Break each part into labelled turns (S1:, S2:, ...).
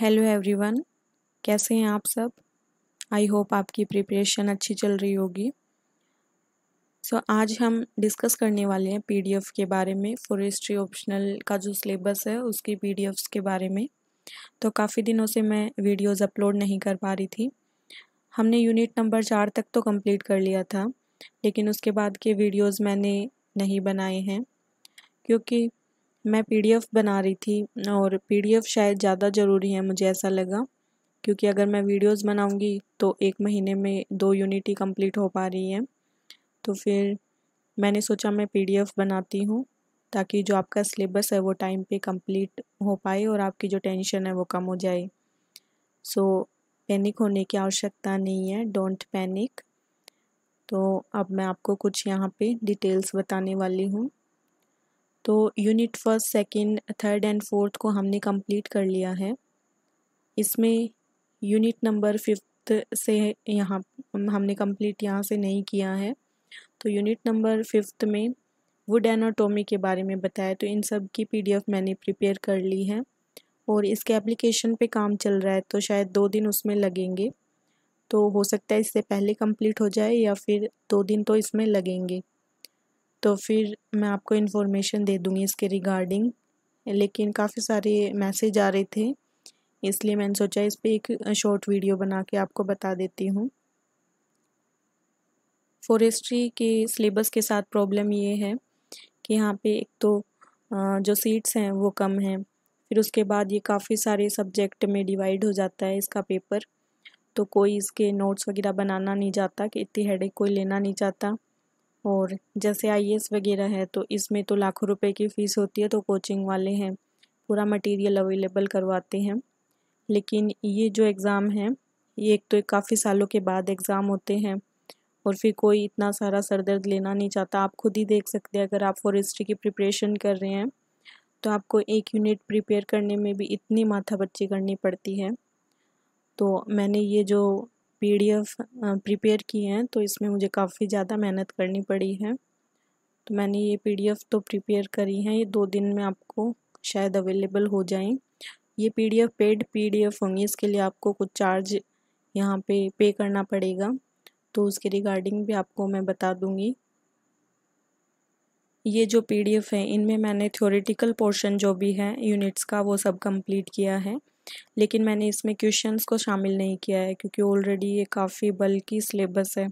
S1: hello everyone कैसे हैं आप सब आई होप आपकी प्रिपरेशन अच्छी चल रही होगी सो so, आज हम डिस्कस करने वाले हैं पीडीएफ के बारे में फॉरेस्ट्री ऑप्शनल का जो सिलेबस है उसके पीडीएफ्स के बारे में तो काफ़ी दिनों से मैं वीडियोस अपलोड नहीं कर पा रही थी हमने यूनिट नंबर चार तक तो कंप्लीट कर लिया था लेकिन उसके बाद के वीडियोज़ मैंने नहीं बनाए हैं क्योंकि मैं पीडीएफ बना रही थी और पीडीएफ शायद ज़्यादा ज़रूरी है मुझे ऐसा लगा क्योंकि अगर मैं वीडियोस बनाऊंगी तो एक महीने में दो यूनिट ही कंप्लीट हो पा रही है तो फिर मैंने सोचा मैं पीडीएफ बनाती हूँ ताकि जो आपका सिलेबस है वो टाइम पे कंप्लीट हो पाए और आपकी जो टेंशन है वो कम हो जाए सो so, पैनिक होने की आवश्यकता नहीं है डोंट पैनिक तो अब मैं आपको कुछ यहाँ पे डिटेल्स बताने वाली हूँ तो unit first second third and fourth को हमने कंप्लीट कर लिया है इसमें यूनिट नंबर फिफ्थ से यहाँ हमने कंप्लीट यहाँ से नहीं किया है तो यूनिट नंबर फिफ्थ में वुड एनाटोमी के बारे में बताया तो इन सब की पीडीएफ मैंने प्रिपेयर कर ली है और इसके एप्लीकेशन पे काम चल रहा है तो शायद दो दिन उसमें लगेंगे तो हो सकता है इससे पहले कंप्लीट हो जाए या फिर दो दिन तो इसमें लगेंगे तो फिर मैं आपको इन्फॉर्मेशन दे दूँगी इसके रिगार्डिंग लेकिन काफ़ी सारे मैसेज आ रहे थे इसलिए मैंने सोचा इस पर एक शॉर्ट वीडियो बना के आपको बता देती हूँ फॉरेस्ट्री के सिलेबस के साथ प्रॉब्लम ये है कि यहाँ पे एक तो जो सीट्स हैं वो कम हैं फिर उसके बाद ये काफ़ी सारे सब्जेक्ट में डिवाइड हो जाता है इसका पेपर तो कोई इसके नोट्स वगैरह बनाना नहीं चाहता कि इतनी हेडेक कोई लेना नहीं चाहता और जैसे आई वगैरह है तो इसमें तो लाखों रुपए की फ़ीस होती है तो कोचिंग वाले हैं पूरा मटेरियल अवेलेबल करवाते हैं लेकिन ये जो एग्ज़ाम है ये एक तो एक काफ़ी सालों के बाद एग्ज़ाम होते हैं और फिर कोई इतना सारा सर दर्द लेना नहीं चाहता आप खुद ही देख सकते हैं अगर आप फॉरेस्ट्री की प्रिपरेशन कर रहे हैं तो आपको एक यूनिट प्रिपेयर करने में भी इतनी माथा बच्ची करनी पड़ती है तो मैंने ये जो पीडीएफ प्रिपेयर किए हैं तो इसमें मुझे काफ़ी ज़्यादा मेहनत करनी पड़ी है तो मैंने ये पीडीएफ तो प्रिपेयर करी हैं ये दो दिन में आपको शायद अवेलेबल हो जाएं ये पीडीएफ पेड पीडीएफ होंगी इसके लिए आपको कुछ चार्ज यहाँ पे पे करना पड़ेगा तो उसके रिगार्डिंग भी आपको मैं बता दूँगी ये जो पीडीएफ है इनमें मैंने थ्योरेटिकल पोर्शन जो भी है यूनिट्स का वो सब कंप्लीट किया है लेकिन मैंने इसमें क्वेश्चंस को शामिल नहीं किया है क्योंकि ऑलरेडी ये काफ़ी बल्कि सिलेबस है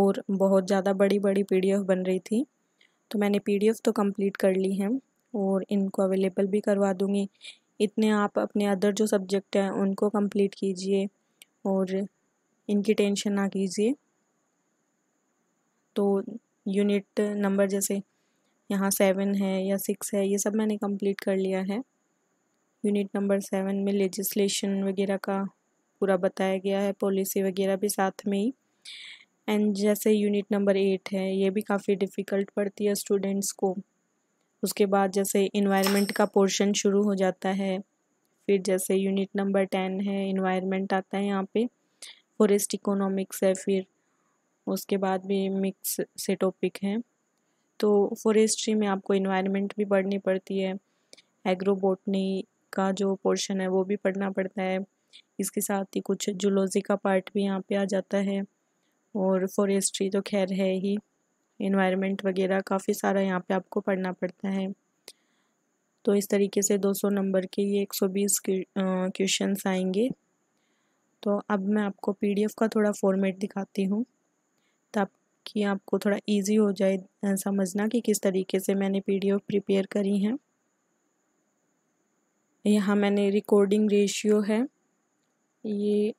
S1: और बहुत ज़्यादा बड़ी बड़ी पी बन रही थी तो मैंने पी तो कम्प्लीट कर ली है और इनको अवेलेबल भी करवा दूँगी इतने आप अपने अदर जो सब्जेक्ट हैं उनको कम्प्लीट कीजिए और इनकी टेंशन ना कीजिए तो यूनिट नंबर जैसे यहाँ सेवन है या सिक्स है ये सब मैंने कंप्लीट कर लिया है यूनिट नंबर सेवन में लेजिस्लेशन वगैरह का पूरा बताया गया है पॉलिसी वगैरह भी साथ में ही एंड जैसे यूनिट नंबर एट है ये भी काफ़ी डिफ़िकल्ट पड़ती है स्टूडेंट्स को उसके बाद जैसे इन्वायरमेंट का पोर्शन शुरू हो जाता है फिर जैसे यूनिट नंबर टेन है इन्वायरमेंट आता है यहाँ पे फॉरेस्ट इकोनॉमिक्स है फिर उसके बाद भी मिक्स से टॉपिक हैं तो फॉरेस्ट्री में आपको इन्वायरमेंट भी पढ़नी पड़ती है एग्रोबोटनी का जो पोर्शन है वो भी पढ़ना पड़ता है इसके साथ ही कुछ जुलोजी का पार्ट भी यहाँ पे आ जाता है और फॉरेस्ट्री तो खैर है ही इन्वायरमेंट वगैरह काफ़ी सारा यहाँ पे आपको पढ़ना पड़ता है तो इस तरीके से 200 नंबर के ये 120 क्वेश्चन आएंगे तो अब मैं आपको पीडीएफ का थोड़ा फॉर्मेट दिखाती हूँ ताकि आपको थोड़ा इजी हो जाए समझना कि किस तरीके से मैंने पीडीएफ प्रिपेयर करी हैं यहाँ मैंने रिकॉर्डिंग रेशियो है ये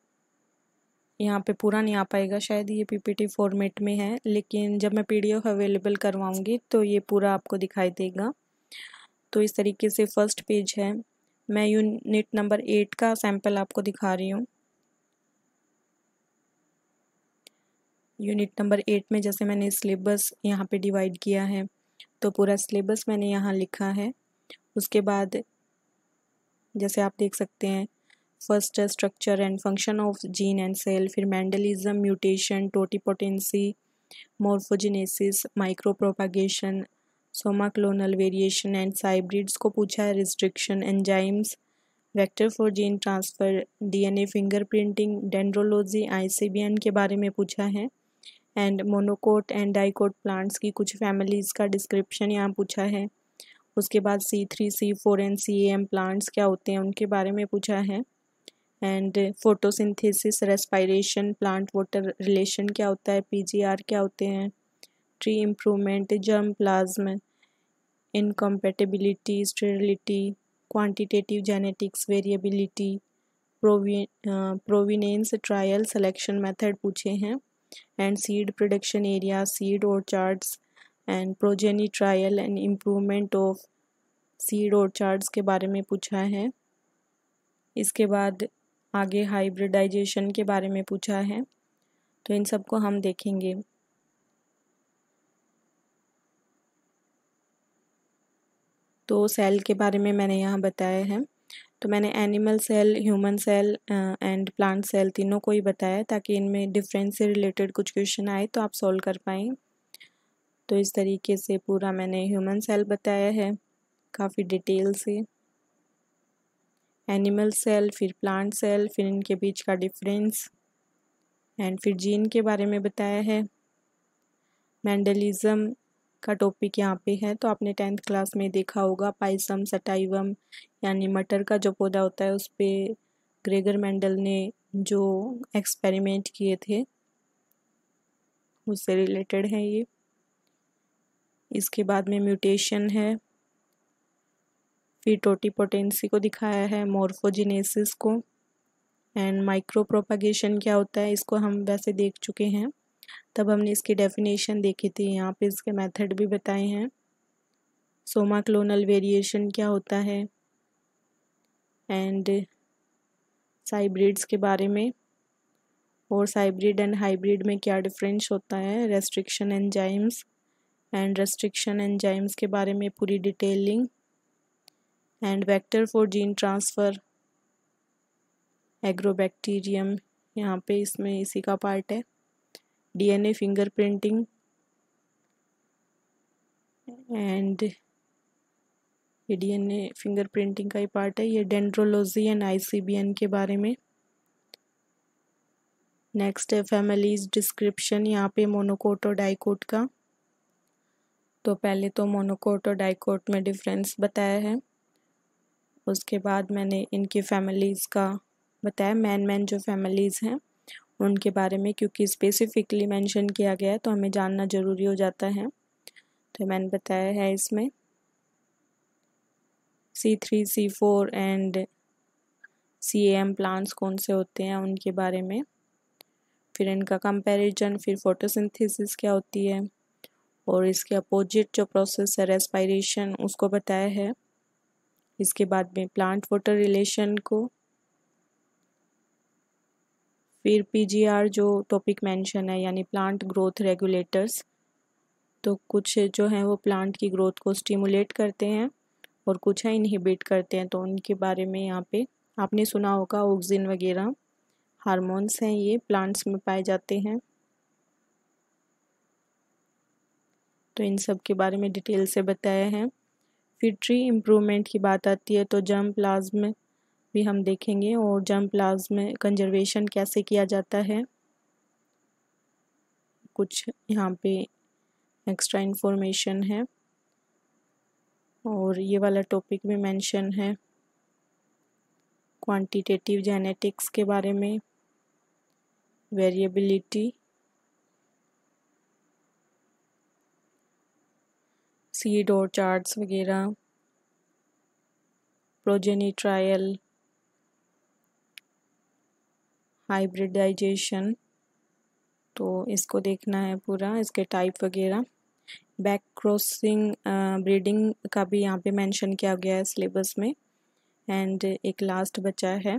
S1: यहाँ पे पूरा नहीं आ पाएगा शायद ये पीपीटी फॉर्मेट में है लेकिन जब मैं पीडीएफ अवेलेबल करवाऊँगी तो ये पूरा आपको दिखाई देगा तो इस तरीके से फर्स्ट पेज है मैं यूनिट नंबर एट का सैंपल आपको दिखा रही हूँ यूनिट नंबर एट में जैसे मैंने सिलेबस यहाँ पे डिवाइड किया है तो पूरा सिलेबस मैंने यहाँ लिखा है उसके बाद जैसे आप देख सकते हैं first structure and function of gene and cell फिर Mendelism mutation totipotency morphogenesis micropropagation somaclonal variation and cybrids को पूछा है restriction enzymes vector for gene transfer DNA fingerprinting dendrology ICBN के बारे में पूछा है and monocot and dicot plants की कुछ फैमिलीज़ का डिस्क्रिप्शन यहाँ पूछा है उसके बाद C three C four and C M plants क्या होते हैं उनके बारे में पूछा है and photosynthesis respiration plant water relation क्या होता है पीजीआर क्या होते हैं tree improvement germ plasm incompatibility sterility quantitative genetics variability provenance trial selection method पूछे हैं and seed production area seed orchards and progeny trial and improvement of seed और orchards के बारे में पूछा है इसके बाद आगे हाइब्रिडाइजेशन के बारे में पूछा है तो इन सबको हम देखेंगे तो सेल के बारे में मैंने यहाँ बताया है तो मैंने animal cell human cell and plant cell तीनों को ही बताया ताकि इनमें डिफरेंस से रिलेटेड कुछ क्वेश्चन आए तो आप सॉल्व कर पाएँ तो इस तरीके से पूरा मैंने ह्यूमन सेल बताया है काफ़ी डिटेल से एनिमल सेल फिर प्लांट सेल फिर इनके बीच का डिफरेंस एंड फिर जीन के बारे में बताया है मैंडलिज़म का टॉपिक यहाँ पे है तो आपने टेंथ क्लास में देखा होगा पाइसम सटाइवम यानी मटर का जो पौधा होता है उस पर ग्रेगर मैंडल ने जो एक्सपेरिमेंट किए थे उससे रिलेटेड है ये इसके बाद में म्यूटेशन है फिर टोटीपोटेंसी को दिखाया है मोर्फोजिनेसिस को एंड माइक्रो प्रोपागेशन क्या होता है इसको हम वैसे देख चुके हैं तब हमने इसकी डेफिनेशन देखी थी यहाँ पे इसके मेथड भी बताए हैं सोमा क्लोनल वेरिएशन क्या होता है एंड साइब्रिड्स के बारे में और साइब्रिड एंड हाइब्रिड में क्या डिफरेंस होता है restriction enzymes and restriction enzymes के बारे में पूरी detailing and vector for gene transfer Agrobacterium यहाँ पे इसमें इसी का पार्ट है डीएनए फिंगरप्रिंटिंग एंड ये डीएनए फिंगरप्रिंटिंग का ही पार्ट है ये डेंड्रोलॉजी एंड आईसीबीएन के बारे में नेक्स्ट है फैमिलीज डिस्क्रिप्शन यहाँ पे मोनोकोट और डाइकोट का तो पहले तो मोनोकोट और डाइकोट में डिफरेंस बताया है उसके बाद मैंने इनकी फैमिलीज़ का बताया मैन मैन जो फैमिलीज़ हैं उनके बारे में क्योंकि स्पेसिफ़िकली मेंशन किया गया है तो हमें जानना ज़रूरी हो जाता है तो मैंने बताया है इसमें C three C four and C M plants कौन से होते हैं उनके बारे में फिर इनका कंपैरिजन फिर फोटोसिंथेसिस क्या होती है और इसके अपोजिट जो प्रोसेस है रेस्पायरेशन उसको बताया है इसके बाद में प्लांट वाटर रिलेशन को फिर पीजीआर जो टॉपिक मेंशन है यानी प्लांट ग्रोथ रेगुलेटर्स तो कुछ जो हैं वो प्लांट की ग्रोथ को स्टिमुलेट करते हैं और कुछ है इनहिबिट करते हैं तो उनके बारे में यहाँ पे आपने सुना होगा ऑक्सिन वगैरह हारमोन्स हैं ये प्लांट्स में पाए जाते हैं तो इन सब के बारे में डिटेल से बताया है फिर ट्री इम्प्रूवमेंट की बात आती है तो जम प्लाज्म भी हम देखेंगे और जम प्लाज्म कंजर्वेशन कैसे किया जाता है कुछ यहाँ पे एक्स्ट्रा इन्फॉर्मेशन है और ये वाला टॉपिक भी मेंशन है क्वांटिटेटिव जेनेटिक्स के बारे में वेरिएबिलिटी सीड और चार्ट्स वगैरह प्रोजेनी ट्रायल हाइब्रिडाइजेशन तो इसको देखना है पूरा इसके टाइप वगैरह बैक क्रॉसिंग ब्रीडिंग का भी यहाँ पे मेंशन किया गया है सिलेबस में एंड एक लास्ट बचा है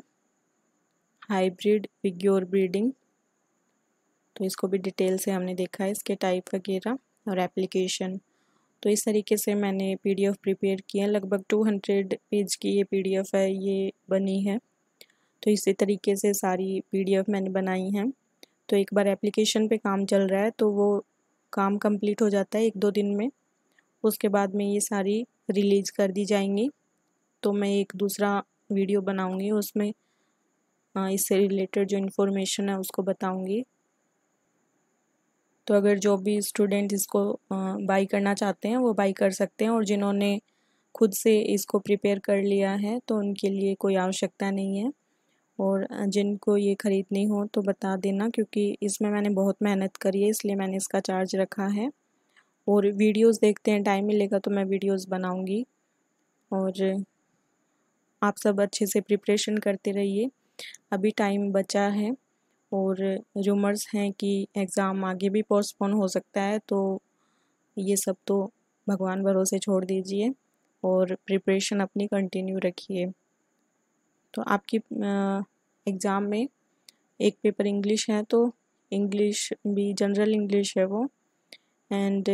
S1: हाइब्रिड विग्योर ब्रीडिंग तो इसको भी डिटेल से हमने देखा है इसके टाइप वगैरह और एप्लीकेशन तो इस तरीके से मैंने पीडीएफ प्रिपेयर किया लगभग 200 पेज की ये पीडीएफ है ये बनी है तो इसी तरीके से सारी पीडीएफ मैंने बनाई हैं तो एक बार एप्लीकेशन पे काम चल रहा है तो वो काम कंप्लीट हो जाता है एक दो दिन में उसके बाद में ये सारी रिलीज़ कर दी जाएंगी तो मैं एक दूसरा वीडियो बनाऊंगी उसमें इससे रिलेटेड जो इन्फॉर्मेशन है उसको बताऊंगी तो अगर जो भी स्टूडेंट इसको बाई करना चाहते हैं वो बाई कर सकते हैं और जिन्होंने खुद से इसको प्रिपेयर कर लिया है तो उनके लिए कोई आवश्यकता नहीं है और जिनको ये ख़रीदनी हो तो बता देना क्योंकि इसमें मैंने बहुत मेहनत करी है इसलिए मैंने इसका चार्ज रखा है और वीडियोस देखते हैं टाइम मिलेगा तो मैं वीडियोस बनाऊंगी और आप सब अच्छे से प्रिपरेशन करते रहिए अभी टाइम बचा है और रूमर्स हैं कि एग्ज़ाम आगे भी पोस्टपोन हो सकता है तो ये सब तो भगवान भरोसे छोड़ दीजिए और प्रिपरेशन अपनी कंटिन्यू रखिए तो आपकी एग्ज़ाम में एक पेपर इंग्लिश है तो इंग्लिश भी जनरल इंग्लिश है वो एंड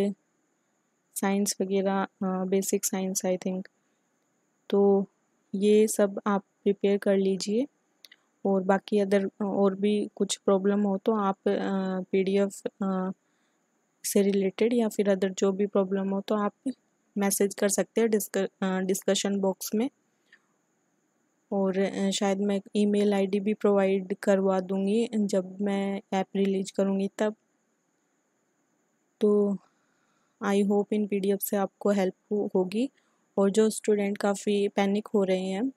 S1: साइंस वगैरह बेसिक साइंस आई थिंक तो ये सब आप प्रिपेयर कर लीजिए और बाकी अदर और भी कुछ प्रॉब्लम हो तो आप पीडीएफ से रिलेटेड या फिर अदर जो भी प्रॉब्लम हो तो आप मैसेज कर सकते हैं डिस्क डिस्कशन बॉक्स में और शायद मैं ईमेल आईडी भी प्रोवाइड करवा दूँगी जब मैं ऐप रिलीज करूँगी तब तो आई होप इन पीडीएफ से आपको हेल्प होगी और जो स्टूडेंट काफ़ी पैनिक हो रहे हैं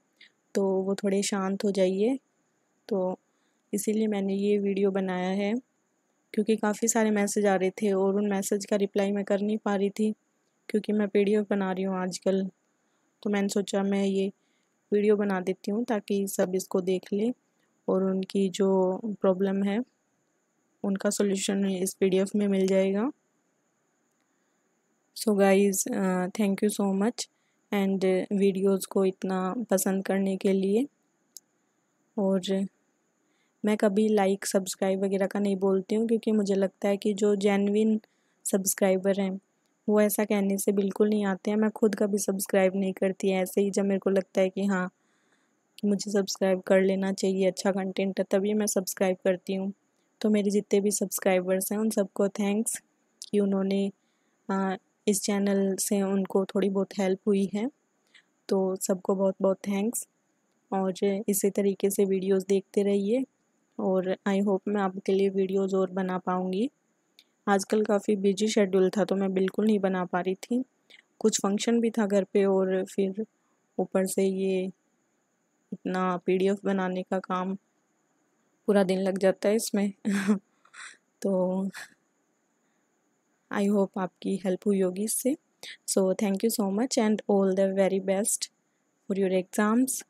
S1: तो वो थोड़े शांत हो जाइए तो इसीलिए मैंने ये वीडियो बनाया है क्योंकि काफ़ी सारे मैसेज आ रहे थे और उन मैसेज का रिप्लाई मैं कर नहीं पा रही थी क्योंकि मैं पी बना रही हूँ आजकल तो मैंने सोचा मैं ये वीडियो बना देती हूँ ताकि सब इसको देख लें और उनकी जो प्रॉब्लम है उनका सोल्यूशन इस पी में मिल जाएगा so guys thank you so much and videos को इतना पसंद करने के लिए और मैं कभी लाइक सब्सक्राइब वगैरह का नहीं बोलती हूँ क्योंकि मुझे लगता है कि जो जेनविन सब्सक्राइबर हैं वो ऐसा कहने से बिल्कुल नहीं आते हैं मैं खुद कभी सब्सक्राइब नहीं करती ऐसे ही जब मेरे को लगता है कि हाँ मुझे सब्सक्राइब कर लेना चाहिए अच्छा कंटेंट है तभी मैं सब्सक्राइब करती हूँ तो मेरे जितने भी सब्सक्राइबर्स हैं उन सबको थैंक्स कि उन्होंने इस चैनल से उनको थोड़ी बहुत हेल्प हुई है तो सबको बहुत बहुत थैंक्स और इसी तरीके से वीडियोस देखते रहिए और आई होप मैं आपके लिए वीडियोज़ और बना पाऊँगी आजकल काफ़ी बिजी शेड्यूल था तो मैं बिल्कुल नहीं बना पा रही थी कुछ फंक्शन भी था घर पे और फिर ऊपर से ये इतना पीडीएफ बनाने का काम पूरा दिन लग जाता है इसमें तो आई होप आपकी हेल्प हुई होगी इससे so thank you so much and all the very best for your exams